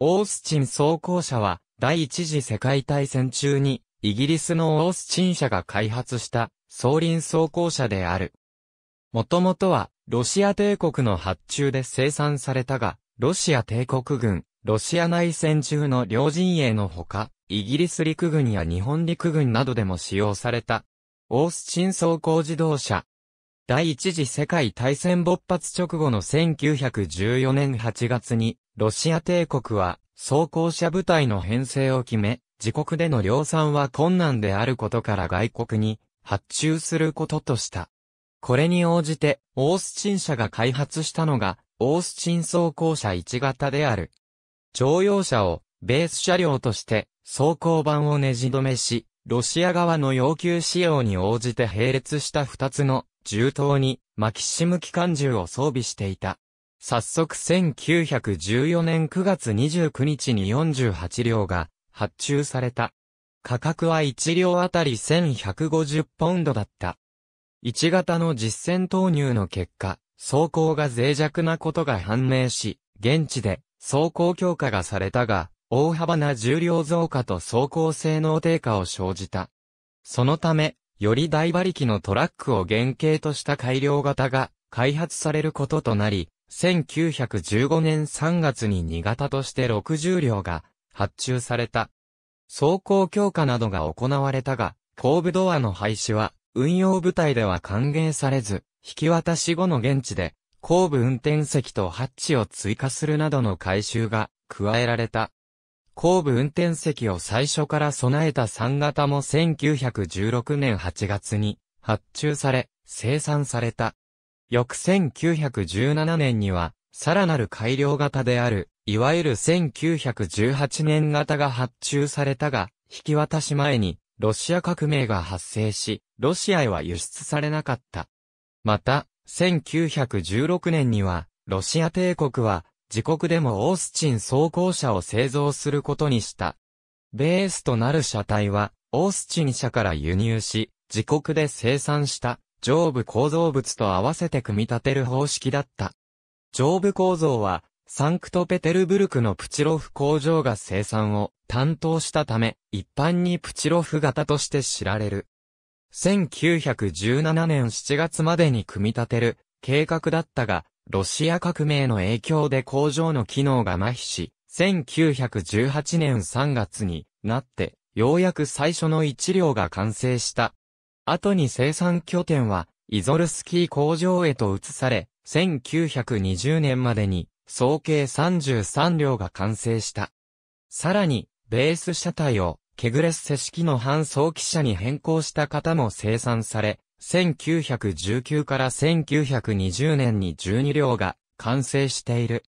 オースチン装甲車は、第一次世界大戦中に、イギリスのオースチン社が開発した、装輪装甲車である。もともとは、ロシア帝国の発注で生産されたが、ロシア帝国軍、ロシア内戦中の両陣営のほか、イギリス陸軍や日本陸軍などでも使用された、オースチン装甲自動車。第一次世界大戦勃発直後の1914年8月に、ロシア帝国は、装甲車部隊の編成を決め、自国での量産は困難であることから外国に発注することとした。これに応じて、オースチン社が開発したのが、オースチン装甲車1型である。乗用車をベース車両として装甲版をねじ止めし、ロシア側の要求仕様に応じて並列した2つの銃刀にマキシム機関銃を装備していた。早速1914年9月29日に48両が発注された。価格は1両あたり1150ポンドだった。1型の実戦投入の結果、走行が脆弱なことが判明し、現地で走行強化がされたが、大幅な重量増加と走行性能低下を生じた。そのため、より大馬力のトラックを原型とした改良型が開発されることとなり、1915年3月に2型として60両が発注された。走行強化などが行われたが、後部ドアの廃止は運用部隊では歓迎されず、引き渡し後の現地で後部運転席とハッチを追加するなどの改修が加えられた。後部運転席を最初から備えた3型も1916年8月に発注され、生産された。翌1917年には、さらなる改良型である、いわゆる1918年型が発注されたが、引き渡し前に、ロシア革命が発生し、ロシアへは輸出されなかった。また、1916年には、ロシア帝国は、自国でもオースチン装甲車を製造することにした。ベースとなる車体は、オースチン車から輸入し、自国で生産した。上部構造物と合わせて組み立てる方式だった。上部構造は、サンクトペテルブルクのプチロフ工場が生産を担当したため、一般にプチロフ型として知られる。1917年7月までに組み立てる計画だったが、ロシア革命の影響で工場の機能が麻痺し、1918年3月になって、ようやく最初の1両が完成した。後に生産拠点は、イゾルスキー工場へと移され、1920年までに、総計33両が完成した。さらに、ベース車体を、ケグレスセ式の半装機車に変更した方も生産され、1919から1920年に12両が完成している。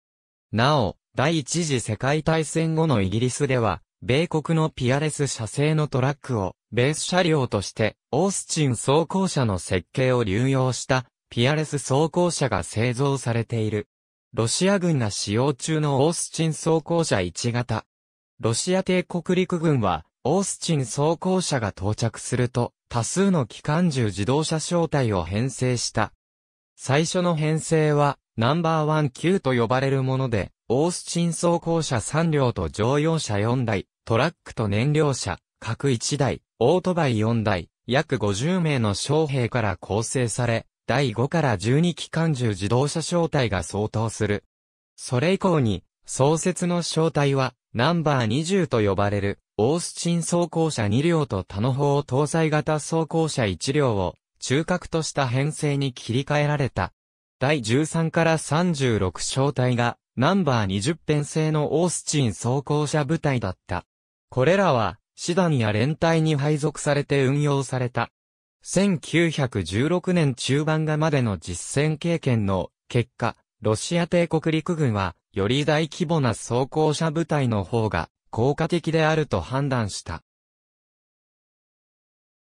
なお、第一次世界大戦後のイギリスでは、米国のピアレス社製のトラックをベース車両として、オースチン走行車の設計を流用した、ピアレス走行車が製造されている。ロシア軍が使用中のオースチン走行車1型。ロシア帝国陸軍は、オースチン走行車が到着すると、多数の機関銃自動車小隊を編成した。最初の編成は、ナンバーワン級と呼ばれるもので、オースチン走行車3両と乗用車4台、トラックと燃料車、各1台、オートバイ4台、約50名の将兵から構成され、第5から12機関銃自動車小隊が相当する。それ以降に、創設の小隊は、ナンバー20と呼ばれる、オースチン装甲車2両と他の方搭載型装甲車1両を、中核とした編成に切り替えられた。第13から36小隊が、ナンバー20編成のオースチン装甲車部隊だった。これらは、師団や連隊に配属されて運用された。1916年中盤がまでの実戦経験の結果、ロシア帝国陸軍は、より大規模な装甲車部隊の方が効果的であると判断した。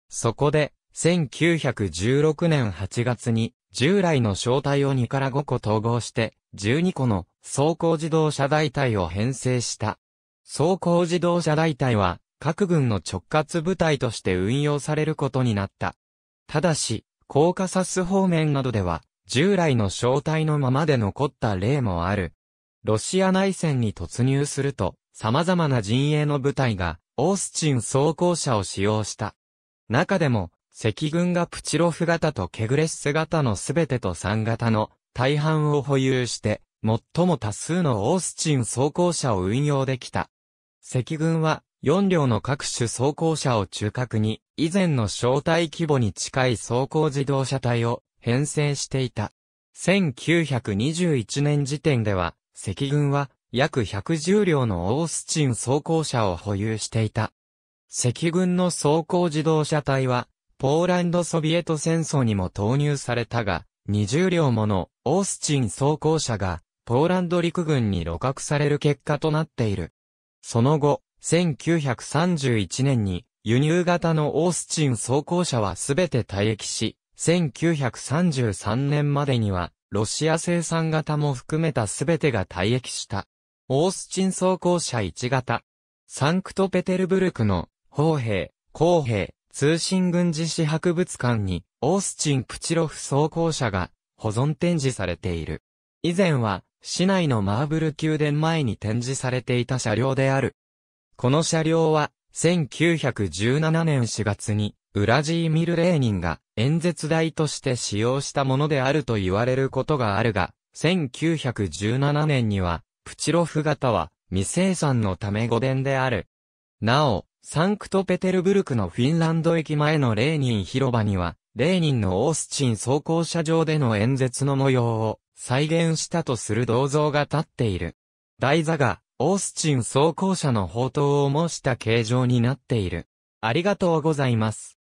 そこで、1916年8月に、従来の小隊を2から5個統合して、12個の装甲自動車大隊を編成した。装甲自動車大隊は、各軍の直轄部隊として運用されることになった。ただし、コーカサス方面などでは、従来の正体のままで残った例もある。ロシア内戦に突入すると、様々な陣営の部隊が、オースチン装甲車を使用した。中でも、赤軍がプチロフ型とケグレッス型のすべてと3型の大半を保有して、最も多数のオースチン装甲車を運用できた。赤軍は4両の各種装甲車を中核に、以前の小隊規模に近い装甲自動車隊を編成していた。1921年時点では、赤軍は約110両のオースチン装甲車を保有していた。赤軍の装甲自動車隊は、ポーランドソビエト戦争にも投入されたが、20両ものオースチン装甲車が、ポーランド陸軍に露獲される結果となっている。その後、1931年に輸入型のオースチン装甲車はすべて退役し、1933年までにはロシア生産型も含めたすべてが退役した。オースチン装甲車1型。サンクトペテルブルクの砲兵、工兵、通信軍事史博物館にオースチン・プチロフ装甲車が保存展示されている。以前は市内のマーブル宮殿前に展示されていた車両であるこの車両は、1917年4月に、ウラジーミル・レーニンが演説台として使用したものであると言われることがあるが、1917年には、プチロフ型は未生産のため5電である。なお、サンクトペテルブルクのフィンランド駅前のレーニン広場には、レーニンのオースチン走行車場での演説の模様を再現したとする銅像が立っている。台座がオースチン装甲車の砲塔を模した形状になっている。ありがとうございます。